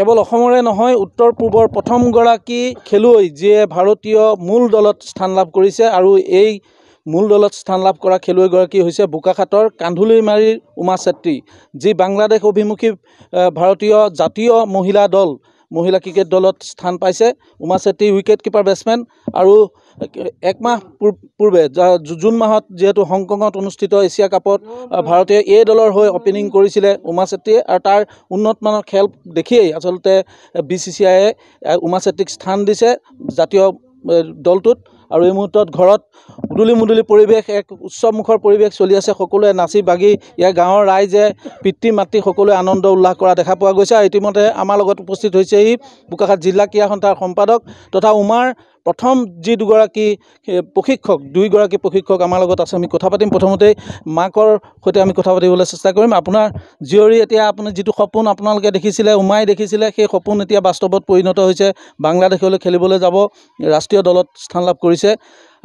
কেৱল অসমৰে নহয় উত্তৰ পূবৰ প্ৰথমগৰাকী খেলুৱৈ যিয়ে ভাৰতীয় মূল দলত স্থান লাভ কৰিছে আৰু এই মূল দলত স্থান লাভ কৰা খেলুৱৈগৰাকী হৈছে বোকাখাটৰ কান্ধুলিমাৰীৰ উমা চেত্ৰী যি বাংলাদেশ অভিমুখী ভাৰতীয় জাতীয় মহিলা দল মহিলা ক্ৰিকেট দলত স্থান পাইছে Uma Chetry wicket keeper batsman আৰু এক মাহ পূৰ্বে জুন মাহত যিহেতু হংকঙত অনুষ্ঠিত এছিয়া কাপত ভাৰতীয় এ দলৰ হৈ অপেনিং কৰিছিলে উমা ছেত্ৰীয়ে আৰু তাৰ উন্নতমানৰ খেল দেখিয়েই আচলতে বি চি চি আইয়ে উমা চেত্ৰীক স্থান দিছে জাতীয় দলটোত আৰু এই মুহূৰ্তত ঘৰত উদুলি মুদুলি পৰিৱেশ এক উৎসৱমুখৰ পৰিৱেশ চলি আছে সকলোৱে নাচি বাগি ইয়াৰ গাঁৱৰ ৰাইজে পিতৃ মাতৃ সকলোৱে আনন্দ উল্লাস কৰা দেখা পোৱা গৈছে আৰু ইতিমধ্যে আমাৰ লগত উপস্থিত হৈছেহি বোকাখাত জিলা ক্ৰীড়া সন্থাৰ সম্পাদক তথা উমাৰ প্ৰথম যি দুগৰাকী প্ৰশিক্ষক দুইগৰাকী প্ৰশিক্ষক আমাৰ লগত আছে আমি কথা পাতিম প্ৰথমতেই মাকৰ সৈতে আমি কথা পাতিবলৈ চেষ্টা কৰিম আপোনাৰ জীয়ৰী এতিয়া আপুনি যিটো সপোন আপোনালোকে দেখিছিলে উমাই দেখিছিলে সেই সপোন এতিয়া বাস্তৱত পৰিণত হৈছে বাংলাদেশলৈ খেলিবলৈ যাব ৰাষ্ট্ৰীয় দলত স্থান লাভ কৰিছে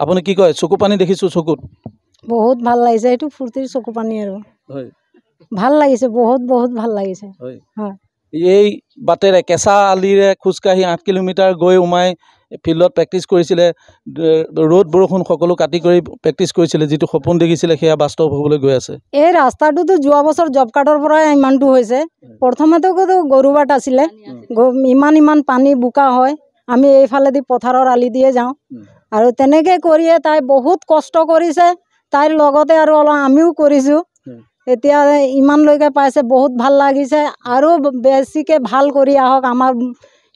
আপুনি কি কয় চকু পানী দেখিছোঁ চকুত বহুত ভাল লাগিছে এইটো ফূৰ্তিৰ চকু পানী আৰু হয় ভাল লাগিছে বহুত বহুত ভাল লাগিছে হয় হয় এই বাটেৰে কেঁচা আলিৰে খোজকাঢ়ি আঠ কিলোমিটাৰ গৈ উমাই ফিল্ডত প্ৰেক্টিচ কৰিছিলে ৰ'দ বৰষুণ সকলো কাটি কৰি প্ৰেক্টিচ কৰিছিলে যিটো সপোন দেখিছিলে সেয়া বাস্তৱ হ'বলৈ গৈ আছে এই ৰাস্তাটোতো যোৱা বছৰ জব কাৰ্ডৰ পৰাই ইমানটো হৈছে প্ৰথমতেতো গৰু বাট আছিলে ইমান ইমান পানী বোকা হয় আমি এইফালেদি পথাৰৰ আলি দিয়ে যাওঁ আৰু তেনেকৈ কৰিয়ে তাই বহুত কষ্ট কৰিছে তাইৰ লগতে আৰু অলপ আমিও কৰিছোঁ এতিয়া ইমানলৈকে পাইছে বহুত ভাল লাগিছে আৰু বেছিকৈ ভাল কৰি আহক আমাৰ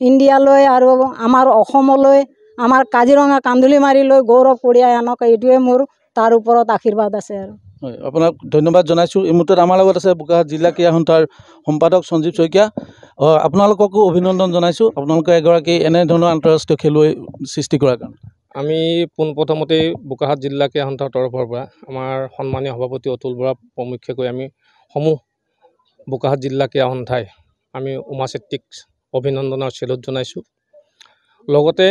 ইণ্ডিয়ালৈ আৰু আমাৰ অসমলৈ আমাৰ কাজিৰঙা কান্ধুলি মাৰিলৈ গৌৰৱ কঢ়িয়াই আনক এইটোৱে মোৰ তাৰ ওপৰত আশীৰ্বাদ আছে আৰু হয় আপোনাক ধন্যবাদ জনাইছোঁ এই মুহূৰ্তত আমাৰ লগত আছে বোকাহাট জিলা ক্ৰীড়া সন্থাৰ সম্পাদক সঞ্জীৱ শইকীয়া আপোনালোককো অভিনন্দন জনাইছোঁ আপোনালোকে এগৰাকী এনেধৰণৰ আন্তঃৰাষ্ট্ৰীয় খেলুৱৈ সৃষ্টি কৰাৰ কাৰণে আমি পোনপ্ৰথমতেই বোকাখাত জিলা ক্ৰীড়া সন্থাৰ তৰফৰ পৰা আমাৰ সন্মানীয় সভাপতি অতুল বৰা প্ৰমুখ্যে কৈ আমি সমূহ বোকাখাত জিলা ক্ৰীড়া সন্থাই আমি উমা চেত্ৰীক অভিনন্দনৰ চেলুট জনাইছোঁ লগতে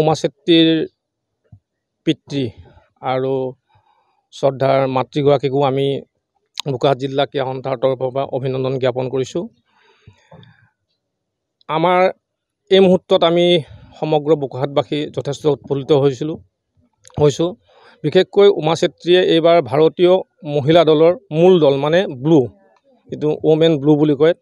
উমা চেত্ৰীৰ পিতৃ আৰু শ্ৰদ্ধাৰ মাতৃগৰাকীকো আমি বোকাখাত জিলা ক্ৰীড়া সন্থাৰ তৰফৰ পৰা অভিনন্দন জ্ঞাপন কৰিছোঁ আমাৰ এই মুহূৰ্তত আমি সমগ্ৰ বোকাহাটবাসী যথেষ্ট উৎফুল্লিত হৈছিলোঁ হৈছোঁ বিশেষকৈ উমা চেত্ৰীয়ে এইবাৰ ভাৰতীয় মহিলা দলৰ মূল দল মানে ব্লু যিটো ৱমেন ব্লু বুলি কয়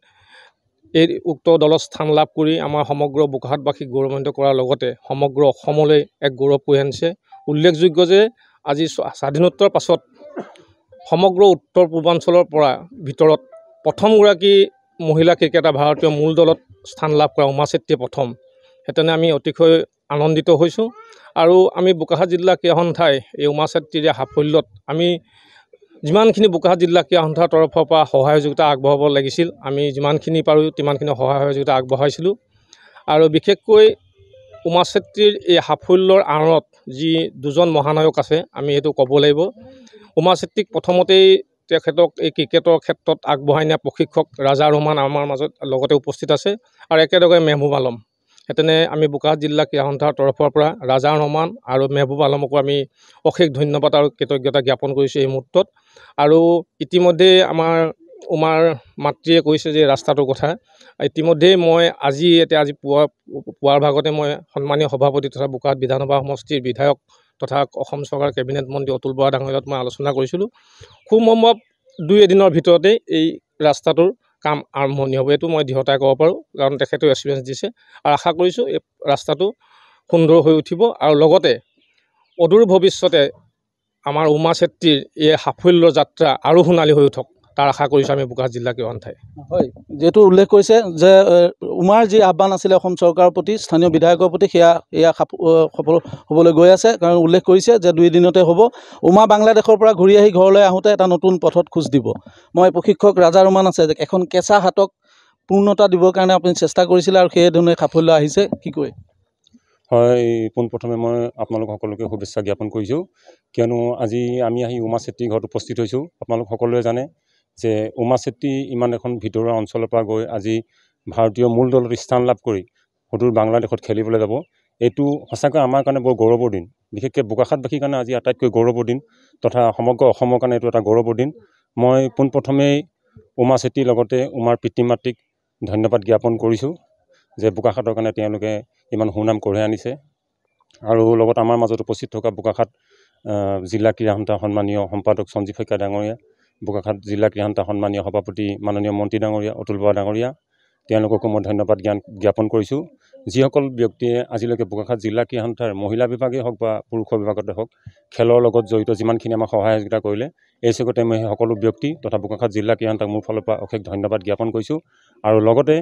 এই উক্ত দলত স্থান লাভ কৰি আমাৰ সমগ্ৰ বোকাহাটবাসীক গৌৰৱান্বিত কৰাৰ লগতে সমগ্ৰ অসমলৈ এক গৌৰৱ কৰি আনিছে উল্লেখযোগ্য যে আজি স্বাধীনোত্তৰ পাছত সমগ্ৰ উত্তৰ পূৰ্বাঞ্চলৰ পৰা ভিতৰত প্ৰথমগৰাকী মহিলা ক্ৰিকেটাৰ ভাৰতীয় মূল দলত স্থান লাভ কৰা উমা চেত্ৰীয়ে প্ৰথম সেইকাৰণে আমি অতিশয় আনন্দিত হৈছোঁ আৰু আমি বোকাখাত জিলা ক্ৰীড়া সন্থাই এই উমা উমাচেত্ৰীৰ সাফল্যত আমি যিমানখিনি বোকাখাত জিলা ক্ৰীড়া সন্থাৰ তৰফৰ পৰা সহায় সহযোগিতা আগবঢ়াব লাগিছিল আমি যিমানখিনি পাৰোঁ তিমানখিনি সহায় সহযোগিতা আগবঢ়াইছিলোঁ আৰু বিশেষকৈ উমা চেত্ৰীৰ এই সাফল্যৰ আঁৰত যি দুজন মহানায়ক আছে আমি সেইটো ক'ব লাগিব উমা চেত্ৰীক প্ৰথমতেই তেখেতক এই ক্ৰিকেটৰ ক্ষেত্ৰত আগবঢ়াই নিয়া প্ৰশিক্ষক ৰাজা ৰহমান আমাৰ মাজত লগতে উপস্থিত আছে আৰু একেলগে মেহবুব আলম সেইতেনে আমি বোকাৰ জিলা ক্ৰীড়া সন্থাৰ তৰফৰ পৰা ৰাজা ৰহমান আৰু মেহবুব আলমকো আমি অশেষ ধন্যবাদ আৰু কৃতজ্ঞতা জ্ঞাপন কৰিছোঁ এই মুহূৰ্তত আৰু ইতিমধ্যেই আমাৰ উমাৰ মাতৃয়ে কৈছে যে ৰাস্তাটোৰ কথা ইতিমধ্যেই মই আজি এতিয়া আজি পুৱা পুৱাৰ ভাগতে মই সন্মানীয় সভাপতি তথা বোকাহাট বিধানসভা সমষ্টিৰ বিধায়ক তথা অসম চৰকাৰৰ কেবিনেট মন্ত্ৰী অতুল বৰা ডাঙৰীয়াত মই আলোচনা কৰিছিলোঁ খুব সম্ভৱ দুই এদিনৰ ভিতৰতেই এই ৰাস্তাটোৰ কাম আৰম্ভণি হ'ব এইটো মই দৃঢ়তাই ক'ব পাৰোঁ কাৰণ তেখেতেও এক্সপিৰিয়েঞ্চ দিছে আৰু আশা কৰিছোঁ এই ৰাস্তাটো সুন্দৰ হৈ উঠিব আৰু লগতে অদূৰ ভৱিষ্যতে আমাৰ উমা চেত্ৰীৰ এই সাফল্য যাত্ৰা আৰু সোণালী হৈ উঠক তাৰ আশা কৰিছোঁ আমি বোকাহাট জিলাৰ কিমান ঠাই হয় যিহেতু উল্লেখ কৰিছে যে উমাৰ যি আহ্বান আছিলে অসম চৰকাৰৰ প্ৰতি স্থানীয় বিধায়কৰ প্ৰতি সেয়া এয়া সফল হ'বলৈ গৈ আছে কাৰণ উল্লেখ কৰিছে যে দুই দিনতে হ'ব উমা বাংলাদেশৰ পৰা ঘূৰি আহি ঘৰলৈ আহোঁতে এটা নতুন পথত খোজ দিব মই প্ৰশিক্ষক ৰাজা ৰোমান আছে যে এখন কেঁচা হাতক পূৰ্ণতা দিবৰ কাৰণে আপুনি চেষ্টা কৰিছিলে আৰু সেই ধৰণে সাফল্য আহিছে কি কয় হয় পোনপ্ৰথমে মই আপোনালোক সকলোকে শুভেচ্ছা জ্ঞাপন কৰিছোঁ কিয়নো আজি আমি আহি উমা চেত্ৰী ঘৰত উপস্থিত হৈছোঁ আপোনালোক সকলোৱে জানে যে উমা চেত্ৰী ইমান এখন ভিতৰুৱা অঞ্চলৰ পৰা গৈ আজি ভাৰতীয় মূল দলত স্থান লাভ কৰি সদূৰ বাংলাদেশত খেলিবলৈ যাব এইটো সঁচাকৈ আমাৰ কাৰণে বৰ গৌৰৱৰ দিন বিশেষকৈ বোকাখাতবাসীৰ কাৰণে আজি আটাইতকৈ গৌৰৱৰ দিন তথা সমগ্ৰ অসমৰ কাৰণে এইটো এটা গৌৰৱৰ দিন মই পোনপ্ৰথমেই উমা চেত্ৰীৰ লগতে উমাৰ পিতৃ মাতৃক ধন্যবাদ জ্ঞাপন কৰিছোঁ যে বোকাখাতৰ কাৰণে তেওঁলোকে ইমান সুনাম কঢ়িয়াই আনিছে আৰু লগত আমাৰ মাজত উপস্থিত থকা বোকাখাত জিলা ক্ৰীড়া সন্থাৰ সন্মানীয় সম্পাদক সঞ্জীৱ শইকীয়া ডাঙৰীয়া বোকাখাট জিলা ক্ৰীড়া সন্মানীয় সভাপতি মাননীয় মন্ত্ৰী ডাঙৰীয়া অতুল বৰা ডাঙৰীয়া তেওঁলোককো মই ধন্যবাদ জ্ঞান জ্ঞাপন কৰিছোঁ যিসকল ব্যক্তিয়ে আজিলৈকে বোকাখাট জিলা ক্ৰীড়া সন্থাৰ মহিলা বিভাগেই হওক বা পুৰুষৰ বিভাগতে হওক খেলৰ লগত জড়িত যিমানখিনি আমাক সহায় সহযোগিতা কৰিলে এই চগতে মই সেই সকলো ব্যক্তি তথা বোকাখাট জিলা ক্ৰীড়া সন্থাক মোৰ ফালৰ পৰা অশেষ ধন্যবাদ জ্ঞাপন কৰিছোঁ আৰু লগতে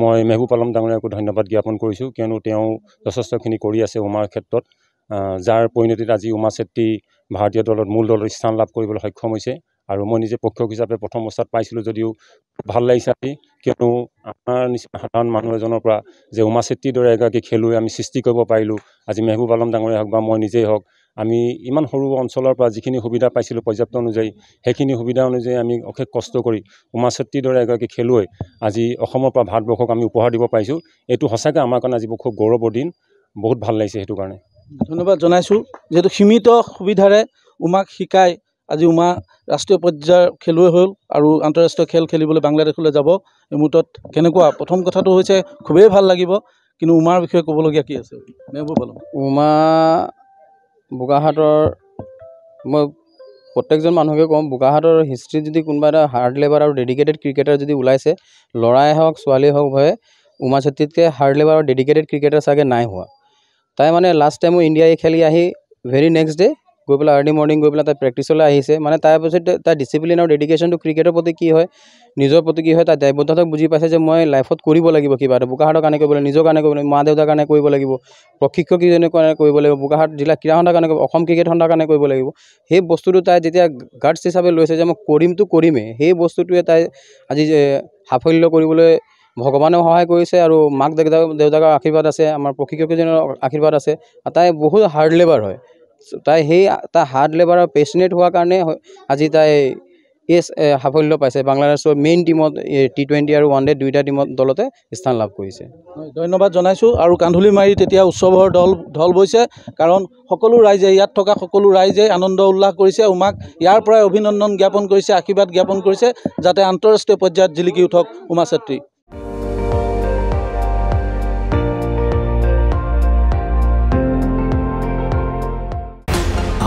মই মেহবুব পালম ডাঙৰীয়াকো ধন্যবাদ জ্ঞাপন কৰিছোঁ কিয়নো তেওঁ যথেষ্টখিনি কৰি আছে উমাৰ ক্ষেত্ৰত যাৰ পৰিণতিত আজি উমা চেত্ৰী ভাৰতীয় দলত মূল দলত স্থান লাভ কৰিবলৈ সক্ষম হৈছে আৰু মই নিজে পক্ষক হিচাপে প্ৰথম অৱস্থাত পাইছিলোঁ যদিও ভাল লাগিছে আমি কিয়নো আমাৰ নিচিনা সাধাৰণ মানুহ এজনৰ পৰা যে উমা চেত্ৰীৰ দৰে এগৰাকী খেলুৱৈ আমি সৃষ্টি কৰিব পাৰিলোঁ আজি মেহবুব আলম ডাঙৰীয়া হওক বা মই নিজেই হওক আমি ইমান সৰু অঞ্চলৰ পৰা যিখিনি সুবিধা পাইছিলোঁ পৰ্যাপ্ত অনুযায়ী সেইখিনি সুবিধা অনুযায়ী আমি অশেষ কষ্ট কৰি উমা চেত্ৰীৰ দৰে এগৰাকী খেলুৱৈ আজি অসমৰ পৰা ভাৰতবৰ্ষক আমি উপহাৰ দিব পাৰিছোঁ এইটো সঁচাকৈ আমাৰ কাৰণে আজি খুব গৌৰৱৰ দিন বহুত ভাল লাগিছে সেইটো কাৰণে ধন্যবাদ জনাইছোঁ যিহেতু সীমিত সুবিধাৰে উমাক শিকাই আজি উমা ৰাষ্ট্ৰীয় পৰ্যায়ৰ খেলুৱৈ হ'ল আৰু আন্তঃৰাষ্ট্ৰীয় খেল খেলিবলৈ বাংলাদেশলৈ যাব এই মুহূৰ্তত কেনেকুৱা প্ৰথম কথাটো হৈছে খুবেই ভাল লাগিব কিন্তু উমাৰ বিষয়ে ক'বলগীয়া কি আছে উমা বোকাহাটৰ মই প্ৰত্যেকজন মানুহকে কওঁ বোকাহাটৰ হিষ্ট্ৰীত যদি কোনোবা এটা হাৰ্ড লেবাৰ আৰু ডেডিকেটেড ক্ৰিকেটাৰ যদি ওলাইছে ল'ৰাই হওক ছোৱালীয়ে হওক ভয়ে উমা চেত্ৰীতকৈ হাৰ্ড লেবাৰ আৰু ডেডিকেটেড ক্ৰিকেটাৰ চাগে নাই হোৱা তাই মানে লাষ্ট টাইমো ইণ্ডিয়াই খেলি আহি ভেৰি নেক্সট ডে' গৈ পেলাই আৰ্লি মৰ্ণিং গৈ পেলাই তাই প্ৰেক্টিছলৈ আহিছে মানে তাৰ পিছত তাইৰ ডিচিপ্লিন আৰু ডেডিকেশ্যনটো ক্ৰিকেটৰ প্ৰতি কি হয় নিজৰ প্ৰতি কি হয় তাই দায়বদ্ধতাক বুজি পাইছে যে মই লাইফত কৰিব লাগিব কিবা এটা বোকাহাটৰ কাৰণে কৰিব লাগিব নিজৰ কাৰণে কৰিব লাগিব মা দেউতাৰ কাৰণে কৰিব লাগিব প্ৰশিক্ষককেইজনীৰ কাৰণে কৰিব লাগিব বোকাহাট জিলা ক্ৰীড়া সন্ধাৰ কাৰণে অসম ক্ৰিকেট সন্ধাৰ কাৰণে কৰিব লাগিব সেই বস্তুটো তাই যেতিয়া গাৰ্ডছ হিচাপে লৈছে যে মই কৰিমতো কৰিমেই সেই বস্তুটোৱে তাই আজি সাফল্য কৰিবলৈ ভগৱানেও সহায় কৰিছে আৰু মাক দেউতাক দেউতাকৰ আশীৰ্বাদ আছে আমাৰ প্ৰশিক্ষককেইজনৰ আশীৰ্বাদ আছে আৰু তাই বহুত হাৰ্ড লেবাৰ হয় তাই সেই তাই হাৰ্ড লেবাৰৰ পেচনেট হোৱাৰ কাৰণে আজি তাই এই সাফল্য পাইছে বাংলাদেশৰ মেইন টীমত টি টুৱেণ্টি আৰু ওৱান ডে দুয়োটা টীমত দলতে স্থান লাভ কৰিছে ধন্যবাদ জনাইছোঁ আৰু কান্ধুলি মাৰি তেতিয়া উৎসৱৰ দল ঢল বৈছে কাৰণ সকলো ৰাইজে ইয়াত থকা সকলো ৰাইজে আনন্দ উল্লাস কৰিছে উমাক ইয়াৰ পৰাই অভিনন্দন জ্ঞাপন কৰিছে আশীৰ্বাদ জ্ঞাপন কৰিছে যাতে আন্তঃৰাষ্ট্ৰীয় পৰ্যায়ত জিলিকি উঠক উমা ছেত্ৰী